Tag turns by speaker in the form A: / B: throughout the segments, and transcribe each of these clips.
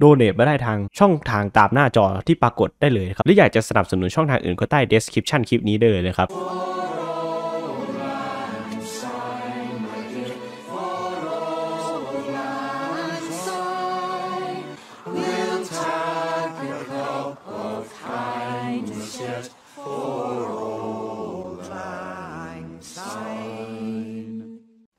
A: โดเนทมาได้ทางช่องทางตามหน้าจอที่ปรากฏได้เลยครับหรืออยากจะสนับสนุนช่องทางอื่นก็ใต้ description คลิปนี้ได้เลยนะครับ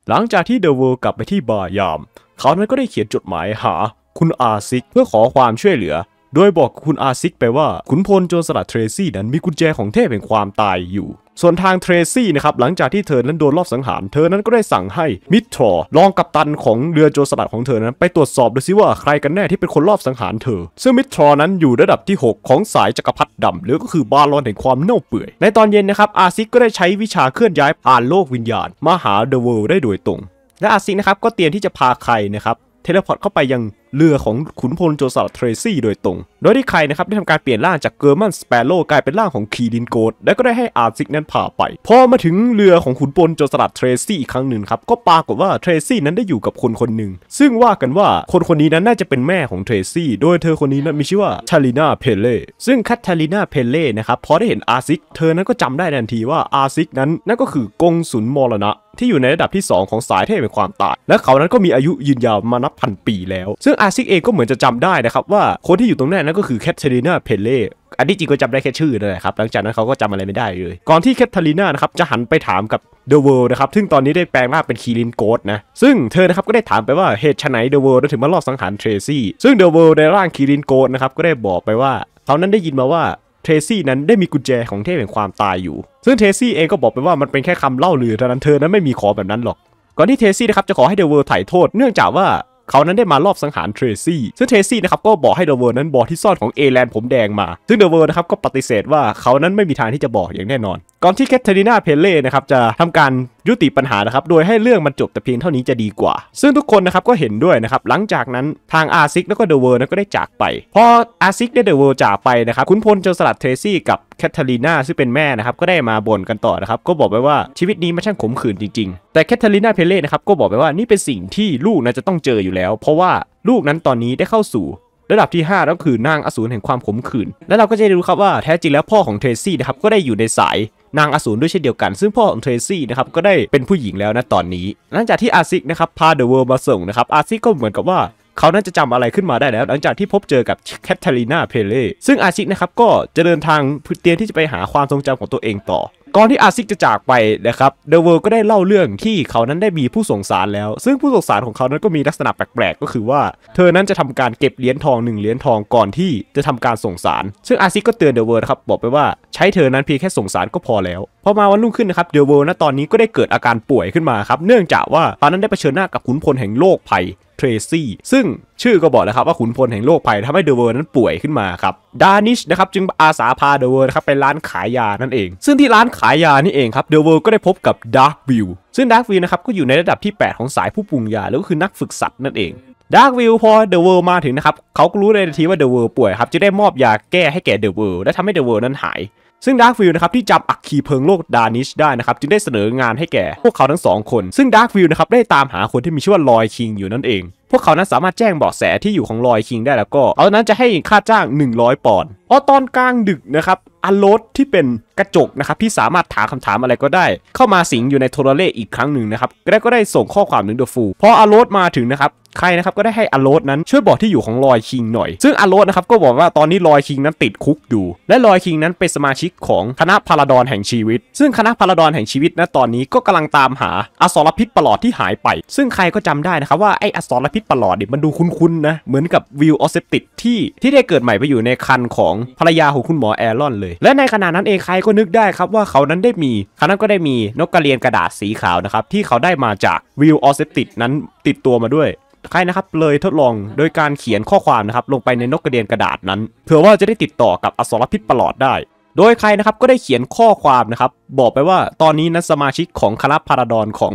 A: หลังจากที่เดอะเวิลกลับไปที่บาร์ยามเขานั้นก็ได้เขียนจดหมายหาคุณอาซิกเพื่อขอความช่วยเหลือ โดยบอกคุณอาซิก ไปว่าขุนพลโจรสลัดเทรซี่นั้นมีกุญแจของเทพแห่งความตายอยู่ ส่วนทางเทรซี่นะครับหลังจากที่เธอนั้นโดนลอบสังหาร เธอนั้นก็ได้สั่งให้มิทรอลองกัปตันของเรือโจรสลัดของเธอนั้น ไปตรวจสอบดูซิว่าใครกันแน่ที่เป็นคนลอบสังหารเธอ ซึ่งมิทรอนั้นอยู่ระดับที่ 6 ของสายจักรพรรดิดำหรือก็คือบาลอนแห่งความเน่าเปื่อย ในตอนเย็นนะครับอาซิกก็ได้ใช้วิชาเคลื่อนย้ายผ่านโลกวิญญาณมาหาเดอะเวิลด์ได้โดยตรง และอาซิกนะครับก็เตรียมที่จะพาใครนะครับเทเลพอร์ตเข้าไปยังเรือของขุนพลโจสลั์เทรซี่ โดยตรง โดยที่ใครนะครับได้ทำการเปลี่ยนร่างจากเกอร์มันสเปโร่กลายเป็นร่างของคีรินโกดและก็ได้ให้อาร์ซิกนั้นพาไป พอมาถึงเรือของขุนพลโจสลั์เทรซี่อีกครั้งหนึ่งครับ ก็ปรากฏว่าเทรซี่นั้นได้อยู่กับคนคนหนึ่งซึ่งว่ากันว่าคนคนนี้นั้นน่าจะเป็นแม่ของเทรซี่โดยเธอคนนี้นั้นมีชื่อว่าชาลินาเพเล่ซึ่งคัตทาลินาเพเล่นะครับพอได้เห็นอาร์ซิกเธอนั้นก็จำได้ทันทีว่าอาร์ซิกนั้นนั่นก็คือกงสุนมรณะที่อยู่ในระดับที่ 2 ของสายเทพแห่งความตายและเขานั้นก็มีอายุยืนยาวมานับพันปีแล้วซึ่งอาซิกเองก็เหมือนจะจำได้นะครับว่าคนที่อยู่ตรงนั้นนั่นก็คือแคทเธอรีนาเพเล่อันที่จริงก็จำได้แค่ชื่อนั่นแหละครับ หลังจากนั้นเขาก็จำอะไรไม่ได้เลย ก่อนที่แคทเธอรีนานะครับจะหันไปถามกับเดอะเวิลด์นะครับซึ่งตอนนี้ได้แปลงร่างเป็นคีรินโกดนะซึ่งเธอนะครับก็ได้ถามไปว่าเหตุไฉนเดอะเวิลด์ถึงมาลอบสังหารเทรซี่ซึ่งเดอะเวิลด์ในร่างคีรินโกดนะครับก็ได้บอกไปว่าเขานั้นได้ยินมาว่าเทรซี่นั้นได้มีกุญแจของเทพแห่งความตายอยู่ ซึ่งเทรซี่เองก็บอกไปว่ามันเป็นแค่คำเล่าลือเท่านั้นเธอนั้นไม่มีขอแบบนั้นหรอก ก่อนที่เทซี่นะครับจะขอให้เดอะเวิลด์ไถ่โทษเนื่องจากว่าเขานั้นได้มารอบสังหารเทรซี่ซึ่งเทรซี่นะครับก็บอกให้เดอะเวิร์นั้นบอกที่ซ่อนของเอแลนผมแดงมา ซึ่งเดอะเวิร์นะครับก็ปฏิเสธว่าเขานั้นไม่มีทางที่จะบอกอย่างแน่นอนก่อนที่แคทเธอรีนาเพเล่นะครับจะทำการยุติปัญหานะครับโดยให้เรื่องมันจบแต่เพียงเท่านี้จะดีกว่า ซึ่งทุกคนนะครับก็เห็นด้วยนะครับหลังจากนั้นทางอาซิกแล้วก็เดอะเวิร์ก็ได้จากไป พออาซิกได้เดอะเวิร์จากไปนะครับคุณพลเจอสลัดเทรซี่กับแคทเธอรีนาซึ่งเป็นแม่นะครับก็ได้มาบ่นกันต่อนะครับก็บอกไปว่าชีวิตนี้มันช่างขมขื่นจริงๆ แต่แคทเธอรีนาเพเล่นะครับก็บอกไปว่านี่เป็นสิ่งที่ลูกนาจะต้องเจออยู่แล้ว เพราะว่าลูกนั้นตอนนี้ได้เข้าสู่ ระดับที่5ก็คือนางอสูรแห่งความขมขื่นและเราก็จะได้รู้ครับว่าแท้จริงแล้วพ่อของเทรซี่นะครับก็ได้อยู่ในสายนางอสูรด้วยเช่นเดียวกัน ซึ่งพ่อของเทรซี่นะครับก็ได้เป็นผู้หญิงแล้วนะตอนนี้ หลังจากที่อาซิกนะครับพาเดอะเวิร์มาส่งนะครับ อาซิกก็เหมือนกับว่า เขาน่าจะจำอะไรขึ้นมาได้แล้ว หลังจากที่พบเจอกับแคทเธอรีนาเพเล่ซึ่งอาซิกนะครับก็จะเดินทางเตรียมที่จะไปหาความทรงจำของตัวเองต่อก่อนที่อาซิกจะจากไปนะครับเดอะเวิร์ก็ได้เล่าเรื่องที่เขานั้นได้มีผู้ส่งสารแล้ว ซึ่งผู้ส่งสารของเขานั้นก็มีลักษณะแปลกๆ ก็คือว่า เธอนั้นจะทำการเก็บเหรียญทองหนึ่งเหรียญทองก่อนที่จะทำการส่งสารซึ่งอาซิกก็เตือนเดอะเวิร์ครับบอกไปว่าใช้เธอนั้นเพียงแค่ส่งสารก็พอแล้วพอมาวันรุ่งขึ้นนะครับเดอะเวิร์ณตอนนี้ก็ได้เกิดอาการป่วยขึ้นมาครับ เนื่องจากว่า ตอนนั้นได้เผชิญหน้ากับขุนพลแห่งโลกภัยทรซี่ซึ่งชื่อก็บอกนะครับว่าขุนพลแห่งโลกภัยทำให้เดเวอร์นั้นป่วยขึ้นมาครับ ดานิชนะครับจึงอาสาพาเดเวอร์นะครับไปร้านขายยานั่นเอง ซึ่งที่ร้านขายยานี่เองครับเดเวอร์ก็ได้พบกับดาร์ควิวซึ่งดาร์ควิวนะครับก็อยู่ในระดับที่ 8 ของสายผู้ปรุงยา แล้วก็คือนักฝึกสัตว์นั่นเอง ดาร์ควิวพอเดอะเวิร์มาถึงนะครับ เขาก็รู้ในทันทีว่าเดอะเวิร์ป่วยครับจะได้มอบยาแก้ให้แก่เดอะเวิร์และทำให้เดอะเวิร์นั้นหายซึ่งดาร์คฟิลนะครับ ที่จำอักคีเพิงโลกดานิชได้นะครับ จึงได้เสนองานให้แก่ พวกเขาทั้งสองคน ซึ่งดาร์คฟิลนะครับ ได้ตามหาคนที่มีชื่อว่าลอยคิงอยู่นั่นเองพวกเขานั้นสามารถแจ้งเบาะแสที่อยู่ของลอยคิงได้แล้วก็เอานั้นจะให้ค่าจ้าง 100ปอนด์อ๋อตอนกลางดึกนะครับอันโลดที่เป็นกระจกนะครับที่สามารถถามคำถามอะไรก็ได้ เข้ามาสิงอยู่ในโทรเลขอีกครั้งหนึ่งนะครับแล้วก็ได้ส่งข้อความถึงเดอะฟูพออันโลดมาถึงนะครับใครนะครับก็ได้ให้อโลดนั้นช่วยบอกที่อยู่ของลอยคิงหน่อย ซึ่งอโลดนะครับก็บอกว่าตอนนี้ลอยคิงนั้นติดคุกอยู่และลอยคิงนั้นเป็นสมาชิกของคณะพาราดอนแห่งชีวิต ซึ่งคณะพาราดอนแห่งชีวิตนะตอนนี้ก็กำลังตามหาอสรพิษประหลอดที่หายไป ซึ่งใครก็จำได้นะครับว่าไออสรพิษที่ประหลอดดิมันดูคุ้นๆนะเหมือนกับวิวออสเซปติดที่ที่ได้เกิดใหม่ไปอยู่ในคันของภรรยาของคุณหมอแอรอนเลยและในขณะนั้นเองใครก็นึกได้ครับว่าเขานั้นได้มีเขานั้นก็ได้มีนกกระเรียนกระดาษสีขาวนะครับที่เขาได้มาจากวิวออสเซปติดนั้นติดตัวมาด้วยใครนะครับเลยทดลองโดยการเขียนข้อความนะครับลงไปในนกกระเรียนกระดาษนั้นเผื่อว่าจะได้ติดต่อกับอสรพิษประหลอดได้ โดยใครนะครับก็ได้เขียนข้อความนะครับบอกไปว่าตอนนี้นั้นสมาชิกของคาราพาราดอนของ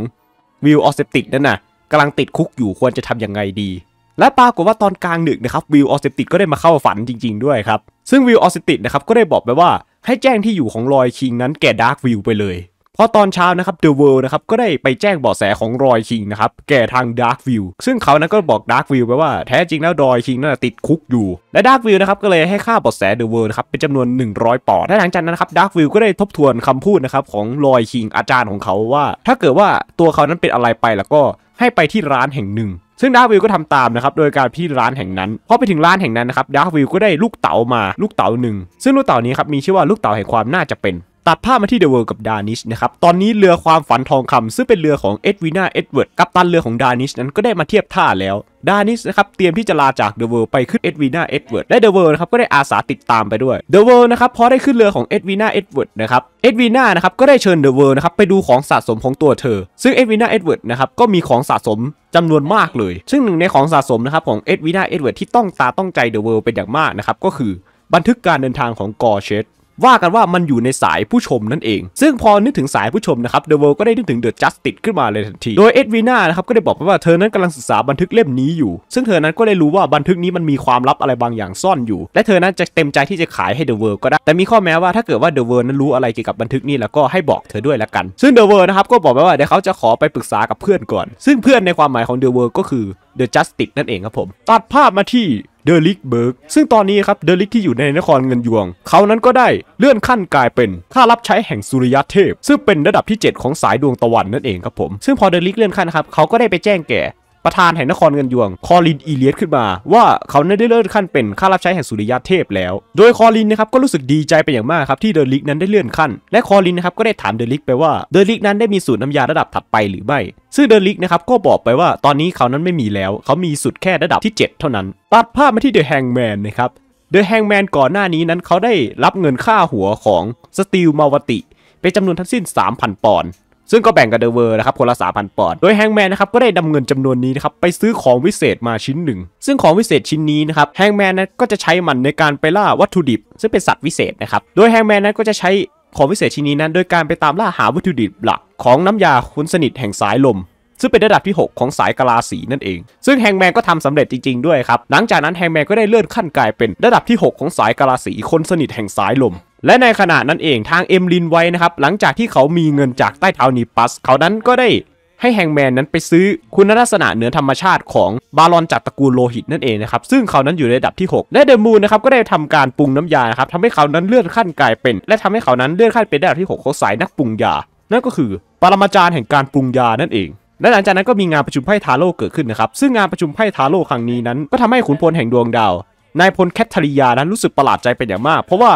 A: วิวออสเซปติดนั่นนะกำลังติดคุกอยู่ควรจะทำยังไงดี และปรากฏว่าตอนกลางดึกนะครับวิลออสเซติดก็ได้มาเข้าฝันจริง ๆด้วยครับ ซึ่งวิลออสเซติดนะครับก็ได้บอกไปว่า ให้แจ้งที่อยู่ของรอยคิง นั้นแก่ดาร์ควิลไปเลย พอตอนเช้านะครับเดอะเวิลด์นะครับก็ได้ไปแจ้งเบาะแสของรอยคิงนะครับแก่ทางดาร์ควิลซึ่งเขานั้นก็บอกดาร์ควิลไปว่าแท้จริงแล้วรอยคิง นั้นติดคุกอยู่ และดาร์ควิลนะครับก็เลยให้ค่าเบาะแสเดอะเวิลด์นะครับเป็นจำนวน 100ปอดและหลังจากนั้นนะครับดาร์ควิลก็ได้ทบทวนคำพูดนะครับของรอยคิง อาจารย์ของเขาว่า ถ้าเกิดว่าตัวเขานั้นเป็นอะไรไปแล้วก็ให้ไปที่ร้านแห่งหนึ่ง ซึ่งดาร์วิลก็ทำตามนะครับ โดยการพี่ร้านแห่งนั้นพอไปถึงร้านแห่งนั้นนะครับ ดาร์วิลก็ได้ลูกเต๋ามา ลูกเต๋าหนึ่ง ซึ่งลูกเต๋านี้ครับ มีชื่อว่าลูกเต๋าแห่งความน่าจะเป็นตัดภาพมาที่เดอะเวิลด์กับดานิชนะครับ ตอนนี้เรือความฝันทองคำ ซึ่งเป็นเรือของเอ็ดวินาเอ็ดเวิร์ดกัปตันเรือของดานิชนั้นก็ได้มาเทียบท่าแล้ว ดานิสนะครับเตรียมที่จะลาจากเดอะเวิล์ไปขึ้นเอ็ดวีนาเอ็ดเวิร์ดและเดอะเวิล์นะครับก็ได้อาสาติดตามไปด้วย เดอะเวิล์นะครับพอได้ขึ้นเรือของเอ็ดวีนาเอ็ดเวิร์ดนะครับ เอ็ดวีนานะครับก็ได้เชิญเดอะเวิล์นะครับไปดูของสะสมของตัวเธอ ซึ่งเอ็ดวีนาเอ็ดเวิร์ดนะครับก็มีของสะสมจำนวนมากเลย ซึ่งหนึ่งในของสะสมนะครับของเอ็ดวีนาเอ็ดเวิร์ดที่ต้องตาต้องใจเดอะเวิล์เป็นอย่างมากนะครับก็คือบันทึกการเดินทางของกอเชตว่ากันว่ามันอยู่ในสายผู้ชมนั่นเอง ซึ่งพอนึกถึงสายผู้ชมนะครับเดอะเวิลก็ได้นึกถึงเดอะจัสติสขึ้นมาเลยทันที โดยเอ็ดวีนานะครับก็ได้บอกว่าเธอนั้นกำลังศึกษาบันทึกเล่มนี้อยู่ ซึ่งเธอนั้นก็ได้รู้ว่าบันทึกนี้มันมีความลับอะไรบางอย่างซ่อนอยู่ และเธอนั้นจะเต็มใจที่จะขายให้เดอะเวิลก็ได้ แต่มีข้อแม้ว่าถ้าเกิดว่าเดอะเวิลนั้นรู้อะไรเกี่ยวกับบันทึกนี้แล้วก็ให้บอกเธอด้วยละกัน ซึ่งเดอะเวิลนะครับก็บอกไปว่าเดี๋ยวเขาจะขอไปปรึกษากับเพื่อนก่อนซึ่งเพื่อนในความหมายของเดอะเวิลก็คือ The Justice นั่นเองครับผมตัดภาพมาที่เดลิกเบิร์กซึ่งตอนนี้ครับเดลิกที่อยู่ในนครเงินยวง เขานั้นก็ได้เลื่อนขั้นกลายเป็นข้ารับใช้แห่งสุริยะเทพ ซึ่งเป็นระดับที่ 7 ของสายดวงตะวันนั่นเองครับผม ซึ่งพอเดลิกเลื่อนขั้นครับเขาก็ได้ไปแจ้งแก่ประธานแห่งนครเงินยวงคอลินอีเลียสขึ้นมา ว่าเขาได้เลื่อนขั้นเป็นข้ารับใช้แห่งสุริยะเทพแล้ว โดยคอลินนะครับ ก็รู้สึกดีใจเป็นอย่างมากครับ ที่เดลิกนั้นได้เลื่อนขั้น และคอลินนะครับก็ได้ถามเดลิกไปว่าเดลิกนั้นได้มีสูตรน้ำยาระดับถัดไปหรือไม่ ซึ่งเดลิกนะครับก็บอกไปว่าตอนนี้เขานั้นไม่มีแล้ว เขามีสุดแค่ระดับที่ 7 เท่านั้น ตัดภาพมาที่เดอะแฮงแมนนะครับเดอะแฮงแมนก่อนหน้านี้นั้นเขาได้รับเงินค่าหัวของสตีลมาวติเป็นจำนวนทั้งสิ้น 3,000ปอนด์ซึ่งก็แบ่งกับเดอะเวอร์นะครับคนละสามพันปอนด์ โดยแฮงแมนนะครับก็ได้ดำเงินจำนวนนี้นะครับไปซื้อของวิเศษมาชิ้นหนึ่ง ซึ่งของวิเศษชิ้นนี้นะครับแฮงแมนนั้นก็จะใช้มันในการไปล่าวัตถุดิบ ซึ่งเป็นสัตว์วิเศษนะครับ โดยแฮงแมนนั้นก็จะใช้ของวิเศษชิ้นนี้นั้นโดยการไปตามล่าหาวัตถุดิบหลักของน้ำยาคุ้นสนิทแห่งสายลม ซึ่งเป็นระดับที่ 6 ของสายกลาสีนั่นเอง ซึ่งแฮงแมนก็ทำสำเร็จจริงๆด้วยครับ หลังจากนั้นแฮงแมนก็ได้เลื่อนขั้นกลายเป็น ระดับที่ 6 ของสายกลาสีคนสนิทแห่งสายลมและในขณะนั้นเองทางเอ็มลินไว้นะครับหลังจากที่เขามีเงินจากใต้เท้านีปัสเขานั้นก็ได้ให้แฮงแมนนั้นไปซื้อคุณลักษณะเหนือธรรมชาติ ของบาลอนจากตระกูลโลหิตนั่นเองนะครับซึ่งเขานั้นอยู่ในระดับที่6และเดมูนนะครับก็ได้ทำการปรุงน้ำยาครับทำให้เขานั้นเลื่อนขั้นกลายเป็น และทำให้เขานั้นเลื่อนขั้นเป็นระดับที่6ของสายนักปรุงยา นั่นก็คือปรมาจารย์แห่งการปรุงยานั่นเอง และหลังจากนั้นก็มีงานประชุมไพ่ทาโร่เกิดขึ้นนะครับซึ่งงานประชุมไพ่ทาโร่ครั้งนี้นั้น ก็ทำให้ขุนพลแห่งดวงดาวนายพลแคทเธอรียานั้นรู้สึกประหลาดใจเป็นอย่างมากเพราะว่า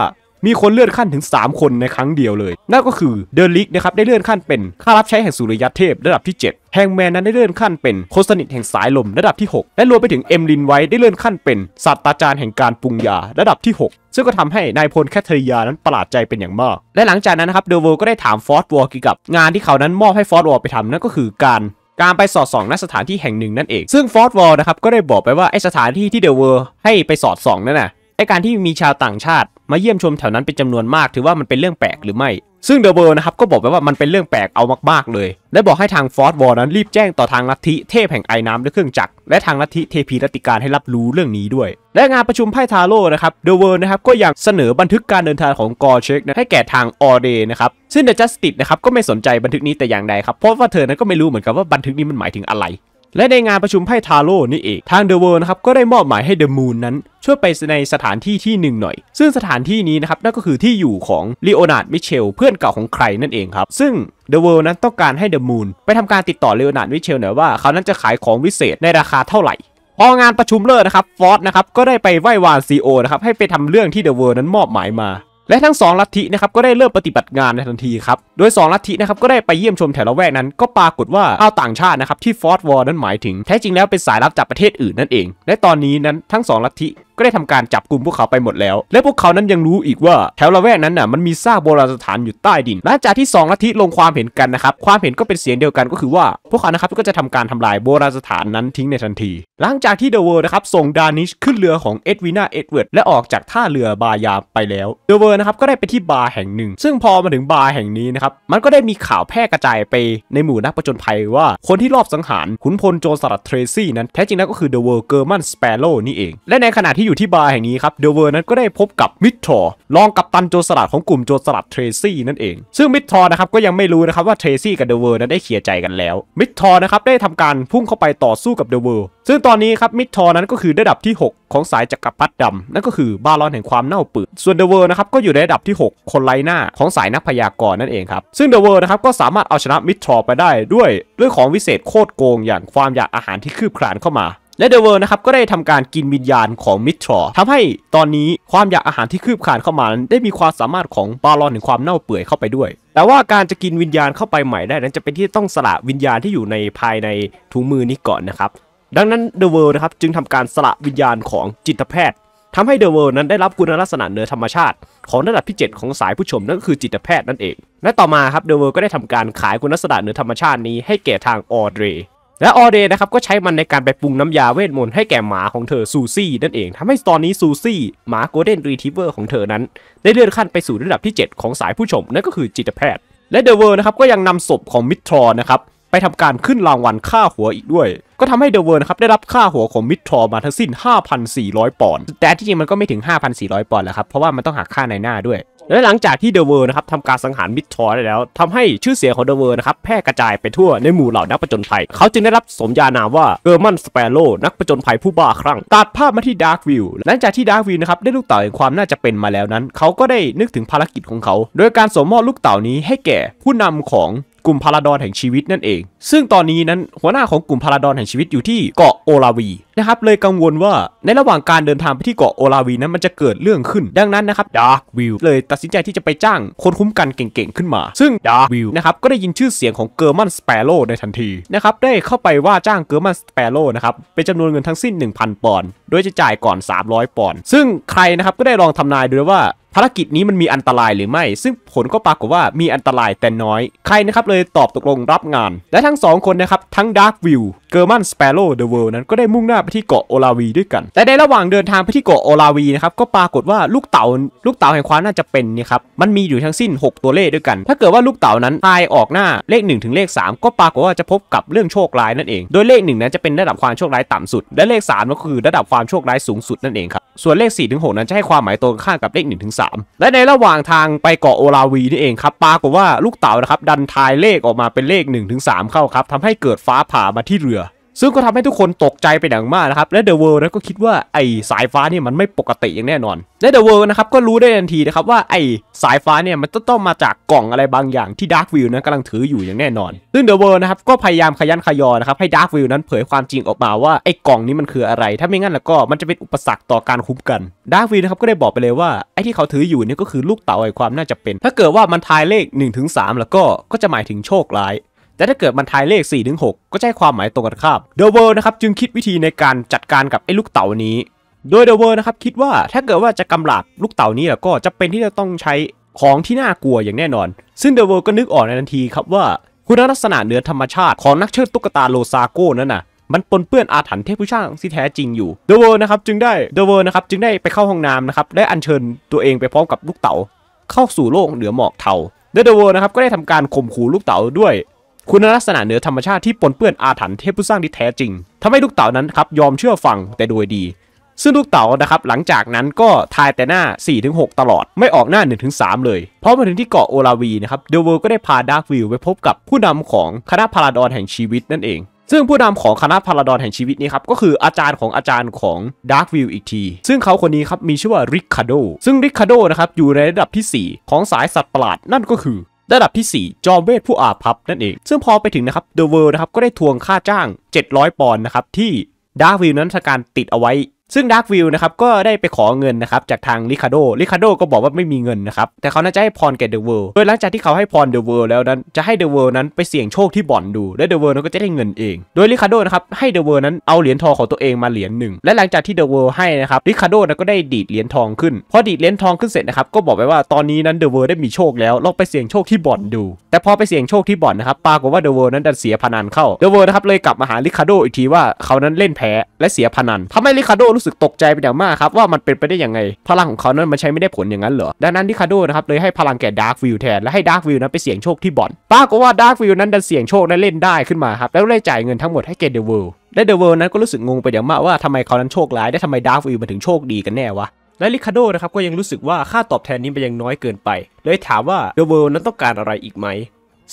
A: มีคนเลื่อนขั้นถึง 3 คนในครั้งเดียวเลย นั่นก็คือเดอร์ลิกนะครับได้เลื่อนขั้นเป็นข้ารับใช้แห่งสุริยเทพ ระดับที่ 7แฮงแมนนั้นได้เลื่อนขั้นเป็นโคสนิทแห่งสายลมระดับที่ 6 และรวมไปถึงเอ็มลินไว้ได้เลื่อนขั้นเป็นศาสตราจารย์แห่งการปรุงยาระดับที่ 6 ซึ่งก็ทำให้นายพลแคทริยานั้นประหลาดใจเป็นอย่างมาก และหลังจากนั้นนะครับเดอร์ลก็ได้ถามฟอร์ดวอร์กี่กับงานที่เขานั้นมอบให้ฟอร์ดวอร์ไปทำนั่นก็คือการการไปสอดส่องณสถานที่แห่งหนึ่ง นั่นเอง ซึ่งฟอร์ดวอ์นะครับก็ได้บอกไปว่าไอสถานที่ที่เดอเวิร์ให้ไปสอดส่องนั่นน่ะไอการที่มีชาวต่างชาติมาเยี่ยมชมแถวนั้นเป็นจำนวนมากถือว่ามันเป็นเรื่องแปลกหรือไม่ ซึ่งเดอะเบิร์นะครับก็บอกไปว่ามันเป็นเรื่องแปลกเอามากๆเลย และบอกให้ทางฟอร์ดวอ์นั้นรีบแจ้งต่อทางลัทธิเทพแห่งไอ้น้ำด้วยเครื่องจักร และทางลัทธิเทพีรติการให้รับรู้เรื่องนี้ด้วย และงานประชุมไพ่ทาโร่นะครับเดอะเวิร์นะครับก็ยังเสนอบันทึกการเดินทางของกอเชกนะให้แก่ทางออเดนะครับซึ่งเดอะจัสติดนะครับก็ไม่สนใจบันทึกนี้แต่อย่างใดครับเพราะว่าเธอนั้นก็ไม่รู้เหมือนกันว่าบันทึกนี้มันหมายถึงอะไรและในงานประชุมไพ่ทาโร่นี่เองทางเดอะเวิร์นะครับก็ได้มอบหมายให้เดอะมูนนั้น ช่วยไปในสถานที่ที่หนึ่งหน่อย ซึ่งสถานที่นี้นะครับนั่นก็คือที่อยู่ของลีโอนาร์ดมิเชล เพื่อนเก่าของใครนั่นเองครับ ซึ่งเดอะเวิร์นั้นต้องการให้เดอะมูนไปทำการติดต่อลีโอนาร์ดมิเชลหน่อยว่า เขานั้นจะขายของวิเศษในราคาเท่าไหร่ พองานประชุมเลิกนะครับฟอสนะครับก็ได้ไปไหว้วานซีโอนะครับให้ไปทำเรื่องที่เดอะเวิร์นั้นมอบหมายมาและทั้ง2ลัทธินะครับก็ได้เริ่มปฏิบัติงานในทันทีครับ โดย2ลัทธินะครับก็ได้ไปเยี่ยมชมแถวละแวกนั้นก็ปรากฏว่าอาวต่างชาตินะครับ ที่ฟอร์ดวอร์นั้นหมายถึง แท้จริงแล้วเป็นสายลับจากประเทศอื่นนั่นเอง และตอนนี้นั้นทั้ง2ลัทธิก็ได้ทำการจับกลุ่มพวกเขาไปหมดแล้ว และพวกเขานั้นยังรู้อีกว่า แถวละแวกนั้นน่ะมันมีซากโบราณสถานอยู่ใต้ดิน หลังจากที่ 2ลัทธิลงความเห็นกันนะครับ ความเห็นก็เป็นเสียงเดียวกันก็คือว่าพวกเขานะครับก็จะทำการทำลายโบราณสถานนั้นทิ้งในทันที หลังจากที่เดอะเวิร์นะครับ ส่งดานิชขึ้นเรือของเอ็ดวินาเอ็ดเวิร์ดและออกจากท่าเรือบายาไปแล้ว เดอะเวิร์นะครับก็ได้ไปที่บาร์แห่งหนึ่ง ซึ่งพอมาถึงบาร์แห่งนี้นะครับ มันก็ได้มีข่าวแพร่กระจายไป ในหมู่นักประจนภัยว่าคนที่รอบสังหารขุนพลโจรสลัดเทรซี่นั้น แท้จริงแล้วก็คือเดอะเวิร์เกอร์มันสเปโร่นี่เอง และในขณะที่อยู่ที่บาร์แห่งนี้ครับเดวเวอร์นั้นก็ได้พบกับมิททอร์องกับตันโจรสลัดของกลุ่มโจรสลัดเทรซี่นั่นเอง ซึ่งมิททอร์นะครับก็ยังไม่รู้นะครับว่าเทรซี่กับเดวเวอร์นั้นได้เคลียร์ใจกันแล้วมิททอร์นะครับได้ทำการพุ่งเข้าไปต่อสู้กับเดวเวอร์ซึ่งตอนนี้ครับมิททอร์นั้นก็คือ ระดับที่ 6 ของสายจักรพรรดิดำนั่นก็คือบาลอนแห่งความเน่าเปื่อยส่วนเดวเวอร์นะครับก็อยู่ในระดับที่ 6 คนไร้หน้าของสายนักพยากรณ์นั่นเองครับซึ่งเดวเวอร์นะครับก็สามารถเอาชนะมิททอร์ไปได้ด้วยด้วยของวิเศษโคตรโกงอย่างความอยากอาหารที่คืบคลานเข้ามาและเดเวอร์นะครับก็ได้ทำการกินวิญญาณของมิทรอทำให้ตอนนี้ความอยากอาหารที่คืบคานเข้ามา ได้มีความสามารถของบารอนถึงความเน่าเปื่อยเข้าไปด้วย แต่ว่าการจะกินวิญญาณเข้าไปใหม่ได้ นั้นจะเป็นที่ต้องสละวิญญาณที่อยู่ในภายในถุงมือนี้ก่อนนะครับดังนั้นเดอะเวิรด์นะครับจึงทำการสละวิญญาณของจิตแพทย์ทำให้เดอะเวิรด์นั้นได้รับคุณลักษณะเหนือธรรมชาติ ของระดับที่ 7 ของสายผู้ชมนั่นก็คือจิตแพทย์นั่นเอง และต่อมาครับเดอะเวิรด์ก็ได้ทำการขายคุณลักษณะเหนือธรรมชาตินี้ให้แก่ทางออเดรและออเดย์นะครับก็ใช้มันในการไปปรุงน้ำยาเวทมนต์ให้แก่หมาของเธอซูซี่นั่นเองทำให้ตอนนี้ซูซี่ หมาโกลเด้นรีทิเวอร์ของเธอนั้น ได้เลื่อนขั้นไปสู่ระดับที่ 7 ของสายผู้ชม นั่นก็คือจิตแพทย์ และเดอะเวิร์นะครับก็ยังนำศพของมิทรอนะครับ ไปทำการขึ้นรางวัลค่าหัวอีกด้วย ก็ทำให้เดอะเวิร์นะครับได้รับค่าหัวของมิทรอมาทั้งสิ้น 5,400 ปอนด์แต่ที่จริงมันก็ไม่ถึง 5,400 ปอนด์แล้วครับเพราะว่ามันต้องหักค่าในหน้าด้วยและหลังจากที่เดอะเวิร์นะครับทำการสังหารมิดทอร์ได้แล้วทำให้ชื่อเสียงของเดอะเวิร์นะครับ แพร่กระจายไปทั่วในหมู่เหล่านักประจนภัย เขาจึงได้รับสมญานามว่าเกอร์มันสเปโร่นักประจนภัยผู้บ้าคลั่งตัดภาพมาที่ดาร์ควิลหลังจากที่ดาร์ควิลนะครับ ได้ลูกเต่าแห่งความน่าจะเป็นมาแล้วนั้น เขาก็ได้นึกถึงภารกิจของเขา โดยการสมมอบลูกเต่านี้ให้แก่ผู้นำของกลุ่มพาราดอนแห่งชีวิตนั่นเอง ซึ่งตอนนี้นั้นหัวหน้าของกลุ่มพาราดอนแห่งชีวิตอยู่ที่เกาะโอลาวีนะครับเลยกังวลว่าในระหว่างการเดินทางไปที่เกาะโอลาวีนั้นมันจะเกิดเรื่องขึ้น ดังนั้นนะครับดาร์ควิลเลยตัดสินใจที่จะไปจ้างคนคุ้มกันเก่งๆขึ้นมา ซึ่งดาร์ควิลนะครับก็ได้ยินชื่อเสียงของเกอร์มันสเปโร่ในทันทีนะครับได้เข้าไปว่าจ้างเกอร์มันสเปโร่นะครับเป็นจำนวนเงินทั้งสิ้น 1,000 ปอนด์โดยจะจ่ายก่อน 300 ปอนด์ซึ่งใครนะครับก็ได้ลองทำนายดูว่าารกิจนี้มันมีอันตรายหรือไม่ ซึ่งผลก็ปรากฏว่ามีอันตรายแต่น้อยใครนะครับเลยตอบตกลงรับงาน และทั้ง 2 คนนะครับ ทั้งดาร์ควิวเกอร์มันสเปโร่เดอะเวิลด์นั้นก็ได้มุ่งหน้าไปที่เกาะโอลาวีด้วยกัน แต่ในระหว่างเดินทางไปที่เกาะโอลาวีนะครับ ก็ปรากฏว่าลูกเต่าลูกเต่าแห่งความน่าจะเป็นนี่ครับมันมีอยู่ทั้งสิ้น 6 ตัวเลขด้วยกัน ถ้าเกิดว่าลูกเต่านั้นตายออกหน้าเลข1ถึงเลข3 ก็ปรากฏว่าจะพบกับเรื่องโชคร้ายนั่นเอง โดยเลข 1 นั้นจะเป็นระดับความโชคร้ายต่ำสุด และเลข3ก็คือระดับความโชคร้ายสูงสุดนั่นเองครับส่วนเลข4ถึง6นั้นจะให้ความหมายตรงข้ามกับเลข1ถึง3และในระหว่างทางไปเกาะโอลาวีนี่เองครับปรากฏว่าลูกเต่านะครับดันทายเลขออกมาเป็นเลข 1-3 เข้าครับทำให้เกิดฟ้าผ่ามาที่เรือซึ่งก็ทำให้ทุกคนตกใจไปอย่างมากนะครับและเดอะเวิร์ก็คิดว่าไอ้สายฟ้านี่มันไม่ปกติอย่างแน่นอนและเดอะเวิร์นะครับก็รู้ได้ทันทีนะครับว่าไอ้สายฟ้าเนี่ยมันจะต้องมาจากกล่องอะไรบางอย่างที่ดาร์ควิวนะกำลังถืออยู่อย่างแน่นอน ซึ่งเดอะเวิร์นะครับก็พยายามขยันขยอนะครับให้ดาร์ควิวนั้นเผยความจริงออกมาว่าไอ้กล่องนี้มันคืออะไร ถ้าไม่งั้นแล้วก็มันจะเป็นอุปสรรคต่อการคุ้มกันดาร์ควิวนะครับก็ได้บอกไปเลยว่าไอ้ที่เขาถืออยู่นี่ก็คือลูกเต๋าไอ้ความน่าจะเป็น ถ้าเกิดว่ามันทายเลข 1-3 แล้วก็ก็จะหมายถึงโชคร้ายแต่ถ้าเกิดมันทายเลข4หก็ใช้ความหมายตรงกันข้ามเดอะเวิร์นะครับจึงคิดวิธีในการจัดการกับไอ้ลูกเต่านี้โดยเดอะเวิร์นะครับคิดว่าถ้าเกิดว่าจะกำหลับลูกเต่านี้ลก็จะเป็นที่จะต้องใช้ของที่น่ากลัวอย่างแน่นอนซึ่งเดอะเวิร์ก็นึกออกในทันทีครับว่าคุณลักษณะเหนือธรรมชาติของนักเชิดตุ๊กตาโลซาโก้นั่นน่ะมันปนเปื้อนอาถรรพ์เทพผู้ช่างที่แท้จริงอยู่เดอะเวิร์นะครับจึงได้เดอะเวิร์นะครับจึงได้ไปเข้าห้องน้ำนะครับได้อัญเชิญตัวเองไปพร้อมกับลูกเต๋าเข้าสู่โลกเหนือหมอกเทาเดอะเวิร์นะครับก็ได้ทำการข่มขู่ลูกเต๋าด้วยคุณลักษณะเหนือธรรมชาติที่ปนเปื้อนอาถรรพ์เทพผู้สร้างที่แท้จริง ทำให้ลูกเต่านั้นครับยอมเชื่อฟังแต่โดยดี ซึ่งลูกเต่านะครับหลังจากนั้นก็ทายแต่หน้า 4-6 ตลอดไม่ออกหน้า 1-3 เลยพอมาถึงที่เกาะโอลาวีนะครับเดวเวลก็ได้พาดาร์ควิลไปพบกับผู้นำของคณะพาราดอนแห่งชีวิตนั่นเอง ซึ่งผู้นำของคณะพาราดอนแห่งชีวิตนี้ครับก็คืออาจารย์ของอาจารย์ของดาร์ควิลอีกทีซึ่งเขาคนนี้ครับมีชื่อว่าริคคาโดซึ่งริคคาโดนะครับอยู่ในระดับที่4 ของสายสัตว์ประหลาดนั่นก็คือระดับที่ 4 จอมเวทผู้อาภัพนั่นเอง ซึ่งพอไปถึงนะครับเดอะเวิร์นะครับ ก็ได้ทวงค่าจ้าง 700 ปอนด์นะครับ ที่ดาร์วิลนั้นทำการติดเอาไว้ซึ่งดาร์กวิวนะครับก็ได้ไปขอเงินนะครับจากทางลิคาโดลิคาโดก็บอกว่าไม่มีเงินนะครับแต่เขาน่าจะให้พรแก่เดอะเวิลด์โดยหลังจากที่เขาให้พรเดอะเวิลด์แล้วนั้นจะให้เดอะเวิลด์นั้นไปเสี่ยงโชคที่บ่อนดูและเดอะเวิลด์นั้นก็จะได้เงินเองโดยลิคาโดนะครับให้เดอะเวิลด์นั้นเอาเหรียญทองของตัวเองมาเหรียญหนึ่งและหลังจากที่เดอะเวิลด์ให้นะครับลิคาโดนั้นก็ได้ดีดเหรียญทองขึ้นพอดีดเหรียญทองขึ้นเสร็จนะครับก็บอกไปว่าตอนนี้นั้นเดอะเวิลด์ได้มีโชคแล้วลองไปเสี่ยงโชคที่บ่อนดูแต่พอไปเสี่ยงโชคที่บ่อนนะครับปรากฏว่าเดอะเวิลด์นั้นดันเสียพนันเข้าเดอะเวิลด์นะครับเลยกลับมาหาลิคาโดอีกทีว่าเขานั้นเล่นแพ้และเสียพนัน ทำให้ลิคาโดรู้สึกตกใจเป็นอย่างมากครับว่ามันเป็นไปได้ยังไง พลังของเขานั้นมันใช้ไม่ได้ผลอย่างนั้นเหรอดังนั้นดิคาโดนะครับเลยให้พลังแก่ดาร์ควิวแทนและให้ดาร์ควิวนั้นไปเสี่ยงโชคที่บ่อนปรากฏว่าดาร์ควิวนั้นดันเสี่ยงโชคแล้เล่นได้ขึ้นมาครับแล้วได้จ่ายเงินทั้งหมดให้เกเดวิลและเดวิลนั้นก็รู้สึกงงไปอย่างมากว่าทำไมเขานั้นโชคร้ายได้ทำไมดาร์ควิวมันถึงโชคดีกันแน่วะและลิคาโดนะครับก็ยังรู้สึกว่าค่าตอบแทนนี้มันยังน้อยเกินไปเลยถามว่าเดวิลนั้นต้องการอะไรอีกไหม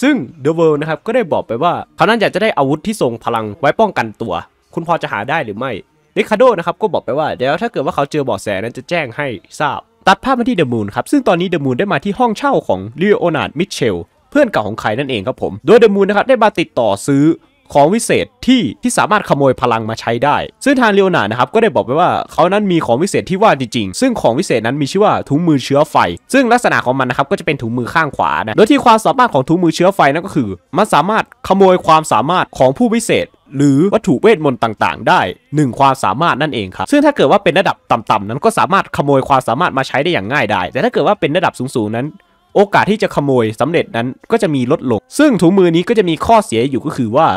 A: ซึ่งเดวิลนะครับก็ได้บอกไปว่าเขานั้นอยากจะได้อาวุธที่ทรงพลังไว้ป้องกันตัวคุณพอจะหาได้หรือไม่ริคาโดนะครับก็บอกไปว่าเดี๋ยวถ้าเกิดว่าเขาเจอเบาะแสนั้นจะแจ้งให้ทราบ ตัดภาพมาที่เดอะมูนครับ ซึ่งตอนนี้เดอะมูนได้มาที่ห้องเช่าของลิโอนาร์ดมิเชล เพื่อนเก่าของใครนั่นเองครับผม โดยเดอะมูนนะครับได้มาติดต่อซื้อของวิเศษที่ที่สามารถขโมยพลังมาใช้ได้ ซึ่งทางเลโอนานะครับ ก็ได้บอกไปว่า เขานั้นมีของวิเศษที่ว่าจริงๆ ซึ่งของวิเศษนั้นมีชื่อว่าถุงมือเชื้อไฟ ซึ่งลักษณะของมันนะครับก็จะเป็นถุงมือข้างขวา นะ โดยที่ความสามารถของถุงมือเชื้อไฟนั่นก็คือมันสามารถขโมยความสามารถของผู้วิเศษ หรือวัตถุเวทมนต์ต่างๆ ได้1ความสามารถนั่นเองครับ ซึ่งถ้าเกิดว่าเป็นระดับต่ำๆนั้นก็สามารถขโมยความสามารถมาใช้ได้อย่างง่ายได้ แต่ถ้าเกิดว่าเป็นระดับสูงๆนั้น โอกาสที่จะขโมยสำเร็จนั้นก็จะมีลดลงซึ่งถุงมือนี้ก็จะมีข้อเสียอยู่ก็คือว่า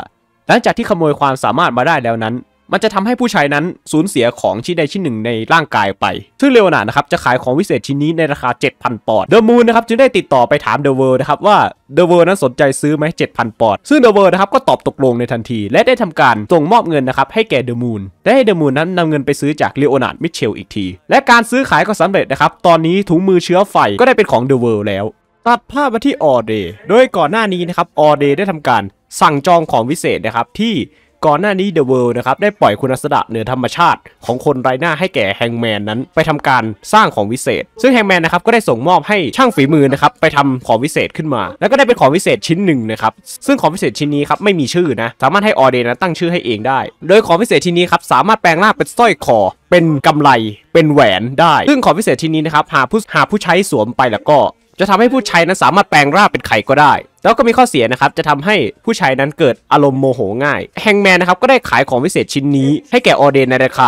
A: หลังจากที่ขโมยความสามารถมาได้แล้วนั้น มันจะทำให้ผู้ใช้นั้นสูญเสียของชิ้นใดชิ้นหนึ่งในร่างกายไป ซึ่งเลโอนานะครับจะขายของวิเศษชิ้นนี้ในราคา 7,000 ปอนด์ เดอะมูนนะครับจึงได้ติดต่อไปถามเดอะเวิร์นะครับว่าเดอะเวิร์นั้นสนใจซื้อไหม 7,000 ปอนด์ ซึ่งเดอะเวิร์นะครับก็ตอบตกลงในทันทีและได้ทำการส่งมอบเงินนะครับให้แก่เดอะมูนและให้เดอะมูนนั้นนำเงินไปซื้อจากเลโอนามิเชลอีกที และการซื้อขายก็สำเร็จนะครับตอนนี้ถุงมือเชื้อไฟก็ได้เป็นของเดอะเวิร์แล้วตัดภาพมาที่ออเด โดยก่อนหน้านี้นะครับออเดได้ทำการสั่งจองของวิเศษนะครับที่ก่อนหน้านี้เดอะเวิลด์นะครับได้ปล่อยคุณสมบัติเหนือธรรมชาติ ของคนไร้หน้าให้แก่แฮงแมนนั้น ไปทำการสร้างของวิเศษซึ่งแฮงแมนนะครับก็ได้ส่งมอบให้ช่างฝีมือนะครับไปทำของวิเศษขึ้นมา แล้วก็ได้เป็นของวิเศษชิ้นหนึ่งนะครับซึ่งของวิเศษชิ้นนี้ครับไม่มีชื่อนะสามารถให้ออเดนตั้งชื่อให้เองได้ โดยของวิเศษชิ้นนี้ครับสามารถแปลงร่างเป็นสร้อยคอเป็นกำไลเป็นแหวนได้ซึ่งของวิเศษชิ้นนี้นะครับหากผู้หากผู้ใช้สวมไปแล้วก็จะทำให้ผู้ชายนั้นสามารถแปลงร่างเป็นไข่ก็ได้ แล้วก็มีข้อเสียนะครับ จะทำให้ผู้ชายนั้นเกิดอารมณ์โมโหง่าย แฮงแมนนะครับก็ได้ขายของพิเศษชิ้นนี้ ให้แก่ออเด ในราค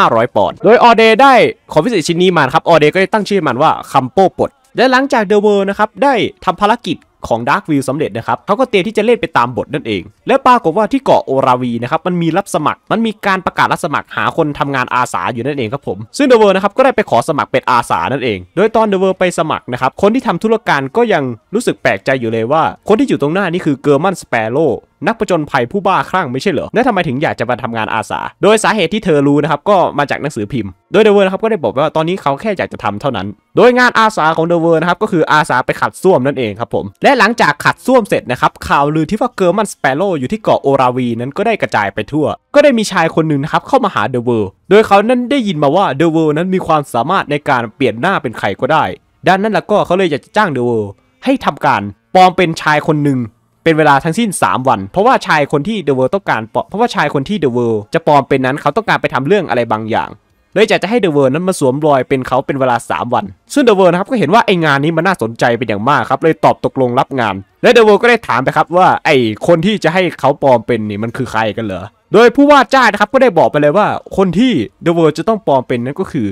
A: า 5,500 ปอนด์ โดยออเด ได้ของพิเศษชิ้นนี้มาครับ ออเดก็ได้ตั้งชื่อมันว่าคัมโปปด และหลังจากเดอะเวิร์นะครับได้ทำภารกิจของดาร์ควิวสำเร็จนะครับ เขาก็เตรียมที่จะเล่นไปตามบทนั่นเอง และปรากฏว่าที่เกาะโอราวีนะครับ มันมีรับสมัคร มันมีการประกาศรับสมัคร หาคนทำงานอาสาอยู่นั่นเองครับผม ซึ่งเดอะเวิร์นะครับก็ได้ไปขอสมัครเป็นอาสานั่นเอง โดยตอนเดอะเวิร์ไปสมัครนะครับ คนที่ทำธุรการก็ยังรู้สึกแปลกใจอยู่เลยว่า คนที่อยู่ตรงหน้านี่คือเกอร์มันสเปโรนักประจนภัยผู้บ้าคลั่งไม่ใช่เหรอ แล้วทำไมถึงอยากจะมาทำงานอาสา โดยสาเหตุที่เธอรู้นะครับ ก็มาจากหนังสือพิมพ์ โดยเดเวอร์นะครับก็ได้บอกว่าตอนนี้เขาแค่อยากจะทำเท่านั้น โดยงานอาสาของเดเวอร์นะครับก็คืออาสาไปขัดส้วมนั่นเองครับผม และหลังจากขัดส้วมเสร็จนะครับ ข่าวลือที่ว่าเกิร์มันสเปโรอยู่ที่เกาะโอราวีนั้นก็ได้กระจายไปทั่ว ก็ได้มีชายคนหนึ่งนะครับเข้ามาหาเดเวอร์โดยเขานั้นได้ยินมาว่าเดเวอร์นั้นมีความสามารถในการเปลี่ยนหน้าเป็นใครก็ได้ ด้านนั้นแล้วก็เขาเลยอยากจะจ้างเดเวอร์ให้ทำการปลอมเป็นชายคนหนึ่งเป็นเวลาทั้งสิ้น 3 วันเพราะว่าชายคนที่เดอะเวิร์ต้องการเพราะว่าชายคนที่เดอะเวิร์จะปลอมเป็นนั้นเขาต้องการไปทำเรื่องอะไรบางอย่างเลยจะาจะให้เดอะเวิร์นั้นมาสวมรอยเป็นเขาเป็นเวลา 3 วัน ซึ่งเดอะเวิร์นะครับก็เห็นว่าไองานนี้มันน่าสนใจเป็นอย่างมากครับเลยตอบตกลงรับงาน และเดอะเวิร์ก็ได้ถามไปครับว่า ไอคนที่จะให้เขาปลอมเป็นนี่มันคือใครกันเหรอโดยผู้ว่าจ้านะครับก็ได้บอกไปเลยว่าคนที่เดอะเวิร์จะต้องปลอมเป็นนั้นก็คือ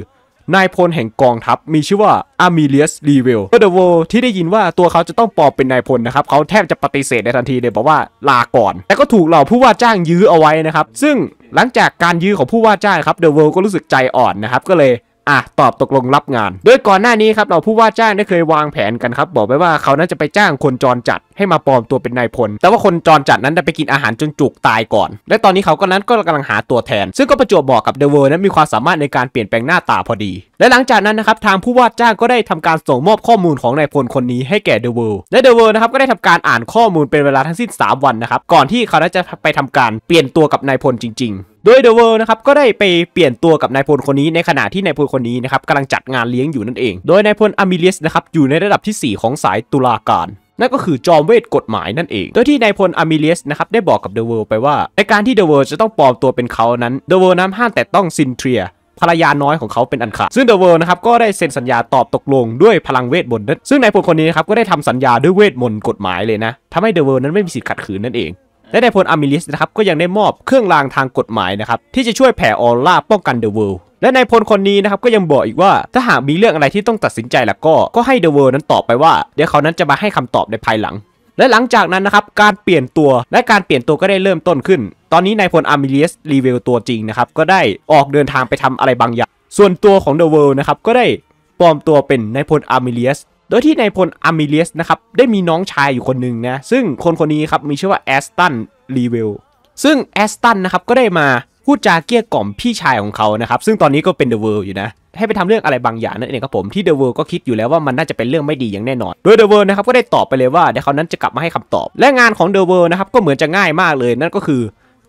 A: นายพลแห่งกองทัพมีชื่อว่า อามิเลียสรีเวล เดอโวที่ได้ยินว่าตัวเขาจะต้องปลอมเป็นนายพลนะครับ เขาแทบจะปฏิเสธในทันทีเลยบอกว่าลาก่อน แต่ก็ถูกเหล่าผู้ว่าจ้างยื้อเอาไว้นะครับ ซึ่งหลังจากการยื้อของผู้ว่าจ้างครับ เดอะเวลก็รู้สึกใจอ่อนนะครับ ก็เลยอ่ะตอบตกลงรับงานโดยก่อนหน้านี้ครับเราผู้ว่าจ้างได้เคยวางแผนกันครับ บอกไปว่าเขานั้นจะไปจ้างคนจรจัดให้มาปลอมตัวเป็นนายพลแต่ว่าคนจรจัดนั้น ได้ไปกินอาหารจนจุกตายก่อน และตอนนี้เขาก็นั้นก็กำลังหาตัวแทน ซึ่งก็ประจวบเหมาะกับเดเวอร์นั้นมีความสามารถในการเปลี่ยนแปลงหน้าตาพอดี และหลังจากนั้นนะครับทางผู้ว่าจ้างก็ได้ทำการส่งมอบข้อมูลของนายพลคนนี้ให้แก่เดเวอร์และเดเวอร์นะครับก็ได้ทำการอ่านข้อมูลเป็นเวลาทั้งสิ้น3วันนะครับก่อนที่เขาจะไปทำการเปลี่ยนตัวกับนายพลจริง ๆโดยเดอะเวิร์นะครับ ก็ได้ไปเปลี่ยนตัวกับนายพลคนนี้ในขณะที่นายพลคนนี้นะครับกำลังจัดงานเลี้ยงอยู่นั่นเอง โดยนายพลอามิเลียสนะครับอยู่ในระดับที่ 4 ของสายตุลาการ นั่นก็คือจอมเวทกฎหมายนั่นเองโดยที่นายพลอามิเลียสนะครับได้บอกกับเดอะเวิร์ไปว่าในการที่เดอะเวิร์จะต้องปลอมตัวเป็นเขานั้นเดอะเวิร์นั้นห้ามแต่ต้องซินเทียภรรยาน้อยของเขาเป็นอันขาดซึ่งเดอะเวิร์นะครับก็ได้เซ็นสัญญาตอบตกลงด้วยพลังเวทมนต์นั้นซึ่งนายพลคนนี้นะครับก็ได้ทำสัญญาด้วยเวทมนต์กฎหมายเลยนะทำให้เดอะเวิร์นั้นไม่มีสิทธิ์ขัดขืนนั่นเองและในพลอามิลิสนะครับก็ยังได้มอบเครื่องรางทางกฎหมายนะครับที่จะช่วยแผ่ออร่าป้องกันเดอะเวิลด์และในพลคนนี้นะครับก็ยังบอกอีกว่าถ้าหากมีเรื่องอะไรที่ต้องตัดสินใจแล้วก็ก็ให้เดอะเวิลด์นั้นตอบไปว่า เดี๋ยวเขานั้นจะมาให้คำตอบในภายหลัง และหลังจากนั้นนะครับการเปลี่ยนตัวและการเปลี่ยนตัวก็ได้เริ่มต้นขึ้น ตอนนี้นายพลอามิลิสรีเวลตัวจริงนะครับก็ได้ออกเดินทางไปทำอะไรบางอย่าง ส่วนตัวของเดอะเวิลด์นะครับก็ได้ปลอมตัวเป็นนายพลอามิเลียสโดยที่นายพลอามิเลียสนะครับได้มีน้องชายอยู่คนหนึ่งนะซึ่งคนคนนี้ครับมีชื่อว่าแอสตันรีเวลซึ่งแอสตันนะครับก็ได้มาพูดจาเกี้ยกล่อมพี่ชายของเขานะครับซึ่งตอนนี้ก็เป็นเดอะเวิร์อยู่นะ ให้ไปทำเรื่องอะไรบางอย่างนั่นเองครับผมที่เดอะเวิร์ก็คิดอยู่แล้วว่ามันน่าจะเป็นเรื่องไม่ดีอย่างแน่นอน โดยเดอะเวิร์นะครับก็ได้ตอบไปเลยว่าเดี๋ยวเขานั้นจะกลับมาให้คำตอบ และงานของเดอะเวิร์นะครับก็เหมือนจะง่ายมากเลยนั่นก็คือ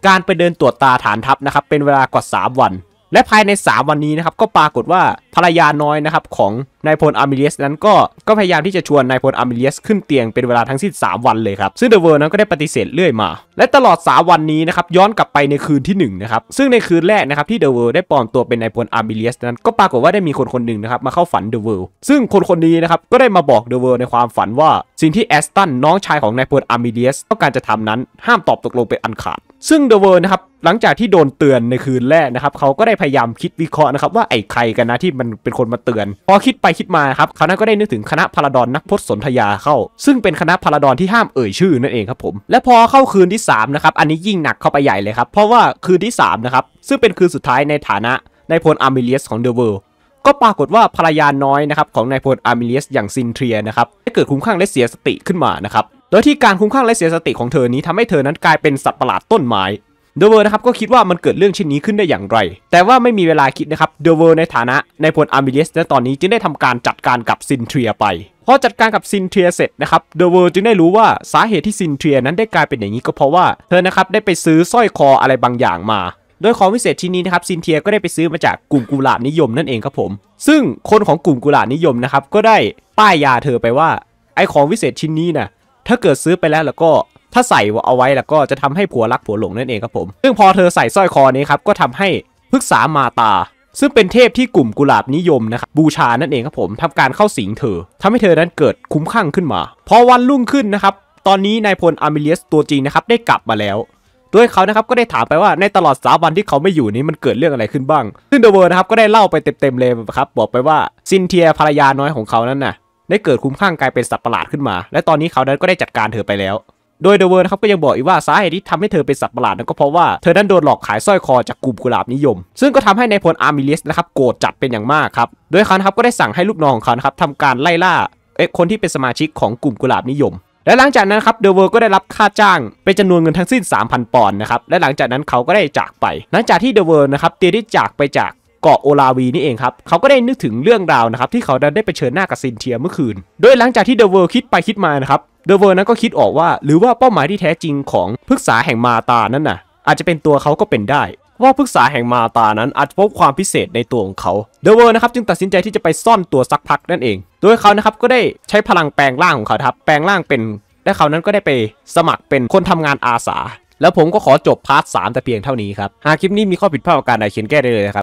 A: การไปเดินตรวจตาฐานทัพนะครับเป็นเวลากว่า 3 วัน และภายใน 3 วันนี้นะครับก็ปรากฏว่าภรรยาน้อยนะครับของนายพลอาร์มิเลียสนั้นก็ก็พยายามที่จะชวนนายพลอาร์มิเลียสขึ้นเตียงเป็นเวลาทั้งสิ้น3 วันเลยครับ ซึ่งเดอะเวิร์นั้นก็ได้ปฏิเสธเรื่อยมา และตลอด 3 วันนี้นะครับย้อนกลับไปในคืนที่ 1 นะครับ ซึ่งในคืนแรกนะครับที่เดอะเวิร์ได้ปลอมตัวเป็นนายพลอาร์มิเลียสนั้นก็ปรากฏว่าได้มีคนคนหนึ่งนะครับมาเข้าฝันเดอะเวิร์ซึ่งคนคนนี้นะครับก็ได้มาบอกเดอะเวิร์ในความฝันว่า สิ่งที่แอสตันน้องชายของนายพลอาร์มิเลียสต้องการจะทำนั้นห้ามตอบตกลงเป็นอันขาด ซึ่งเดอะเวิร์นะครับหลังจากที่โดนเตือนในคืนแรกนะครับเขาก็ได้พยายามคิดวิเคราะห์นะครับว่าไอ้ใครกันนะที่มันเป็นคนมาเตือน พอคิดไคิดมาครับเขานั้นก็ได้นึกถึงคณะพาราดอนนักพจนสนธยาเข้า ซึ่งเป็นคณะพาราดอนที่ห้ามเอ่ยชื่อนั่นเองครับผม และพอเข้าคืนที่3นะครับ อันนี้ยิ่งหนักเข้าไปใหญ่เลยครับ เพราะว่าคืนที่3นะครับ ซึ่งเป็นคืนสุดท้ายในฐานะนายพลอาร์มิเลียสของเดอะเวิลด์ก็ปรากฏว่าภรรยาน้อยนะครับของนายพลอาร์มิเลียสอย่างซินเทียนะครับได้เกิดคุ้มข้างและเสียสติขึ้นมานะครับ โดยที่การคุ้มข้างและเสียสติของเธอนี้ทำให้เธอนั้นกลายเป็นสัตว์ประหลาดต้นไม้เดอเวอร์นะครับก็คิดว่ามันเกิดเรื่องเช่นนี้ขึ้นได้อย่างไร แต่ว่าไม่มีเวลาคิดนะครับเดอเวอร์ในฐานะในพลอาร์มิเลสในตอนนี้จึงได้ทำการจัดการกับซินเทียไป พอจัดการกับซินเทียเสร็จนะครับเดอเวอร์จึงได้รู้ว่าสาเหตุที่ซินเทียนั้นได้กลายเป็นอย่างนี้ก็เพราะว่าเธอนะครับได้ไปซื้อสร้อยคออะไรบางอย่างมา โดยของวิเศษชิ้นนี้นะครับซินเทียก็ได้ไปซื้อมาจากกลุ่มกุหลาบนิยมนั่นเองครับผมซึ่งคนของกลุ่มกุหลาบนิยมนะครับก็ได้ป้ายยาเธอไปว่า ไอของวิเศษชิ้นนี้นะถ้าเกิดซื้อไปแล้วแล้วก็ถ้าใส่เอาไว้แล้วก็จะทำให้ผัวรักผัวหลงนั่นเองครับผม ซึ่งพอเธอใส่สร้อยคอนี้ครับ ก็ทำให้พฤกษามาตา ซึ่งเป็นเทพที่กลุ่มกุหลาบนิยมนะครับบูชานั่นเองครับผม ทำการเข้าสิงเธอทำให้เธอนั้นเกิดคุ้มข้างขึ้นมา พอวันรุ่งขึ้นนะครับตอนนี้นายพลอามิเลียส ตัวจริงนะครับได้กลับมาแล้ว ด้วยเขานะครับก็ได้ถามไปว่าในตลอดสาวันที่เขาไม่อยู่นี้มันเกิดเรื่องอะไรขึ้นบ้าง ซึ่งเดอะเวิร์นะครับก็ได้เล่าไปเต็มๆเลยครับบอกไปว่าซินเทียภรรยาน้อยของเขานั้นน่ะ ได้เกิดคุ้มข้างกลายเป็นสัตว์ประหลาดขึ้นมา และตอนนี้เขานั้นก็ได้จัดการเธอไปแล้วโดยเดเวอร์นะครับก็ยังบอกอีกว่าสาเหตุที่ทำให้เธอเป็นสัตว์ประหลาดนั้นก็เพราะว่าเธอนั้นโดนหลอกขายสร้อยคอจากกลุ่มกุหลาบนิยม ซึ่งก็ทำให้ในพลอาร์มิเลสนะครับโกรธจัดเป็นอย่างมากครับโดยเขาครับก็ได้สั่งให้ลูกน้องของเขาครับทำการไล่ล่าเอ๊ะคนที่เป็นสมาชิกของกลุ่มกุหลาบนิยม และหลังจากนั้นครับเดเวอร์ก็ได้รับค่าจ้างเป็นจำนวนเงินทั้งสิ้น3,000 ปอนด์นะครับและหลังจากนั้นเขาก็ได้จากไป หลังจากที่เดเวอร์นะครับเตียที่จากไปจากเกาะโอลาวีนี่เองครับเขาก็ได้นึกถึงเรื่องราวนะครับที่เขาได้ไปเชิญหน้ากับซินเทียเมื่อคืนโดยหลังจากที่เดอะเวิร์คิดไปคิดมานะครับเดอเวอร์นั้นก็คิดออกว่าหรือว่าเป้าหมายที่แท้จริงของพฤกษาแห่งมาตานั้นน่ะอาจจะเป็นตัวเขาก็เป็นได้ ว่าพฤกษาแห่งมาตานั้นอาจพบความพิเศษในตัวของเขาเดอเวอร์นะครับจึงตัดสินใจที่จะไปซ่อนตัวสักพักนั่นเองโดยเขานะครับก็ได้ใช้พลังแปลงร่างของเขาครับแปลงร่างเป็นและเขานั้นก็ได้ไปสมัครเป็นคนทำงานอาสา แล้วผมก็ขอจบพาร์ทสแต่เพียงเท่านี้ครับหากคลิปนี้มีข้อผิดพลาดการใดเขียนแก้ได้เลยนะครับ